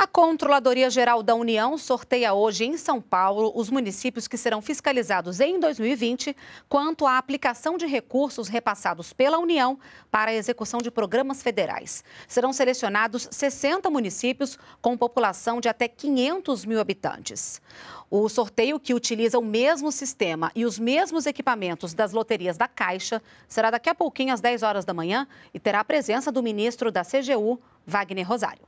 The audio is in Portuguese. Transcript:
A Controladoria Geral da União sorteia hoje em São Paulo os municípios que serão fiscalizados em 2020 quanto à aplicação de recursos repassados pela União para a execução de programas federais. Serão selecionados 60 municípios com população de até 500 mil habitantes. O sorteio, que utiliza o mesmo sistema e os mesmos equipamentos das loterias da Caixa, será daqui a pouquinho às 10 horas da manhã e terá a presença do ministro da CGU, Wagner Rosário.